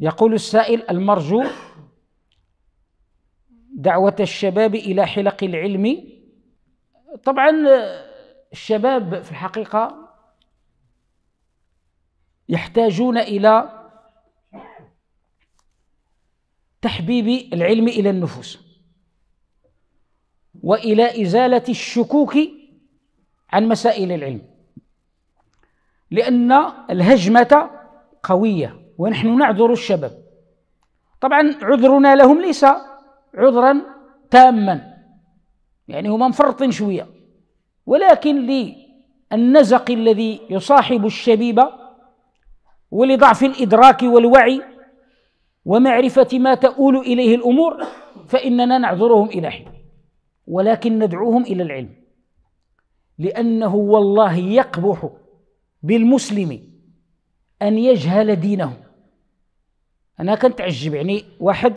يقول السائل المرجو دعوة الشباب إلى حلق العلم طبعا الشباب في الحقيقة يحتاجون إلى تحبيب العلم إلى النفوس وإلى إزالة الشكوك عن مسائل العلم لأن الهجمة قوية ونحن نعذر الشباب طبعا عذرنا لهم ليس عذرا تاما يعني هما مفرطين شويه ولكن للنزق الذي يصاحب الشبيبه ولضعف الادراك والوعي ومعرفه ما تؤول اليه الامور فاننا نعذرهم الى حين ولكن ندعوهم الى العلم لانه والله يقبح بالمسلم ان يجهل دينه أنا كنتعجب يعني واحد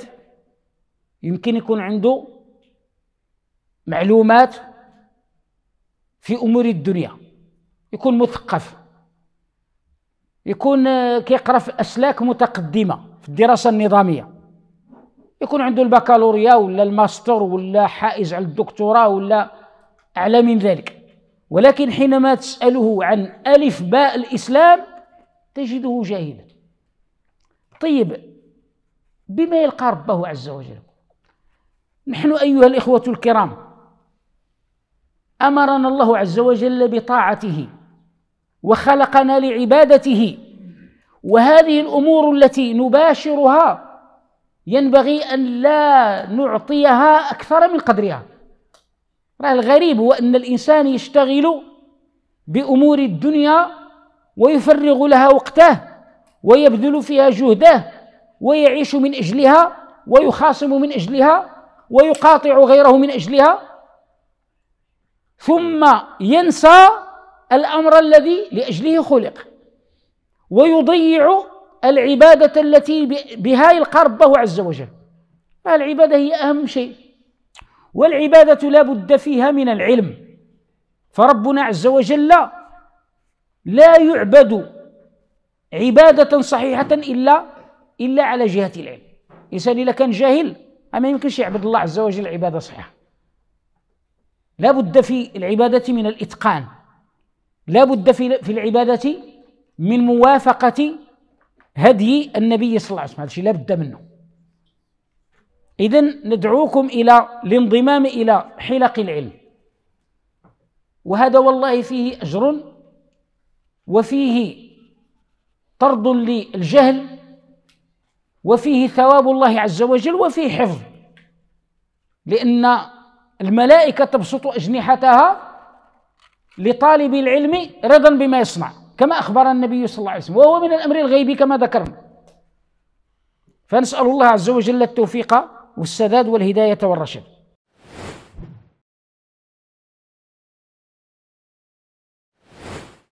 يمكن يكون عنده معلومات في أمور الدنيا يكون مثقف يكون آه، كيقرا في أسلاك متقدمة في الدراسة النظامية يكون عنده البكالوريا ولا الماستر ولا حائز على الدكتوراه ولا أعلى من ذلك ولكن حينما تسأله عن ألف باء الإسلام تجده جاهلا طيب بما يلقى ربه عز وجل نحن ايها الاخوه الكرام امرنا الله عز وجل بطاعته وخلقنا لعبادته وهذه الامور التي نباشرها ينبغي ان لا نعطيها اكثر من قدرها الغريب هو ان الانسان يشتغل بامور الدنيا ويفرغ لها وقته ويبذل فيها جهده ويعيش من اجلها ويخاصم من اجلها ويقاطع غيره من اجلها ثم ينسى الامر الذي لاجله خلق ويضيع العباده التي بها يلقى ربه عز وجل العباده هي اهم شيء والعباده لا بد فيها من العلم فربنا عز وجل لا يعبد عباده صحيحه الا إلا على جهة العلم الإنسان إذا كان جاهل ما يمكنش يعبد الله عز وجل عبادة صحيحة لا بد في العبادة من الإتقان لا بد في في العبادة من موافقة هدي النبي صلى الله عليه وسلم هذا الشيء لا بد منه إذا ندعوكم إلى الانضمام إلى حلق العلم وهذا والله فيه أجر وفيه طرد للجهل وفيه ثواب الله عز وجل وفيه حفظ لأن الملائكة تبسط أجنحتها لطالب العلم رضا بما يصنع كما أخبر النبي صلى الله عليه وسلم وهو من الأمر الغيبي كما ذكرنا فنسأل الله عز وجل التوفيق والسداد والهداية والرشد